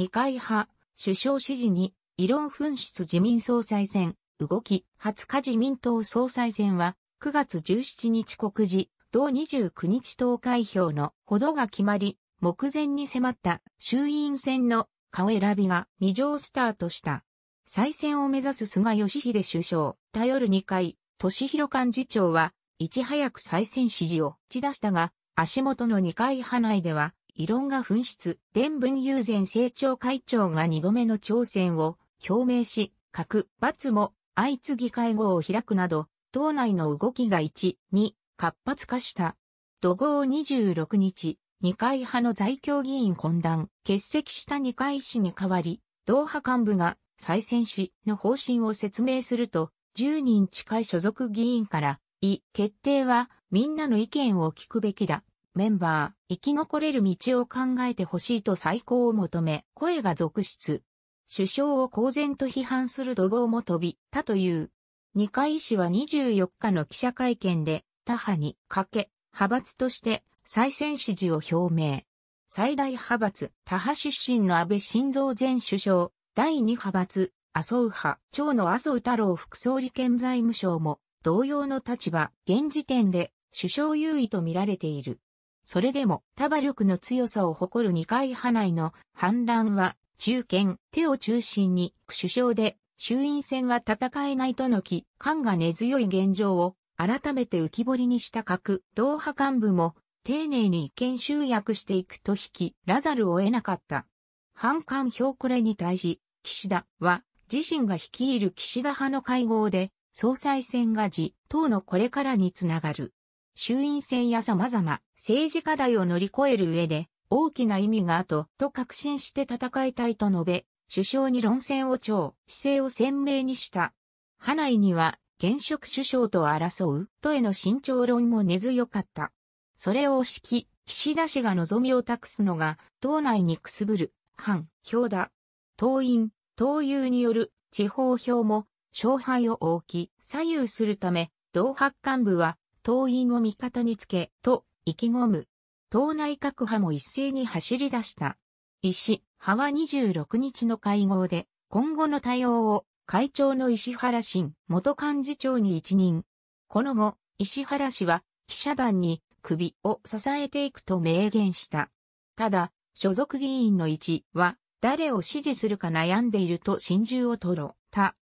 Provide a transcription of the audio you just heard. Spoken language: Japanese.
二階派、首相支持に、異論紛失自民総裁選、動き、20日自民党総裁選は、9月17日告示、同29日投開票のほどが決まり、目前に迫った衆院選の顔選びが未上スタートした。再選を目指す菅義偉首相、頼る二階、敏弘幹事長は、いち早く再選指示を打ち出したが、足元の二階派内では、異論が紛失、伝文友禅政調会長が2度目の挑戦を表明し、各罰も相次ぎ会合を開くなど、党内の動きが1、2、活発化した。土豪26日、二階派の在京議員懇談、欠席した二階氏に代わり、同派幹部が再選し、の方針を説明すると、10人近い所属議員から、い、決定は、みんなの意見を聞くべきだ。メンバー、生き残れる道を考えてほしいと再考を求め、声が続出。首相を公然と批判する怒号も飛び、たという。二階氏は24日の記者会見で、他派にかけ、派閥として再選支持を表明。最大派閥、他派出身の安倍晋三前首相、第二派閥、麻生派、長野麻生太郎副総理兼財務省も、同様の立場、現時点で首相優位と見られている。それでも、束力の強さを誇る二階派内の反乱は、中堅、手を中心に、首相で、衆院選は戦えないとの期感が根強い現状を、改めて浮き彫りにした各同派幹部も、丁寧に意見集約していくと引き、らざるを得なかった。反感票これに対し、岸田は、自身が率いる岸田派の会合で、総裁選が自党のこれからにつながる衆院選や様々政治課題を乗り越える上で大きな意味があとと確信して戦いたいと述べ、首相に論戦を超姿勢を鮮明にした。派内には現職首相と争うとへの慎重論も根強かった。それを敷き、岸田氏が望みを託すのが、党内にくすぶる、反、票だ。党員、党友による地方票も勝敗を大き左右するため、同発幹部は党員を味方につけ、と意気込む。党内各派も一斉に走り出した。石派は26日の会合で、今後の対応を会長の石原慎元幹事長に一任。この後、石原氏は記者団に首を支えていくと明言した。ただ、所属議員の一は誰を支持するか悩んでいると心中を吐露。た。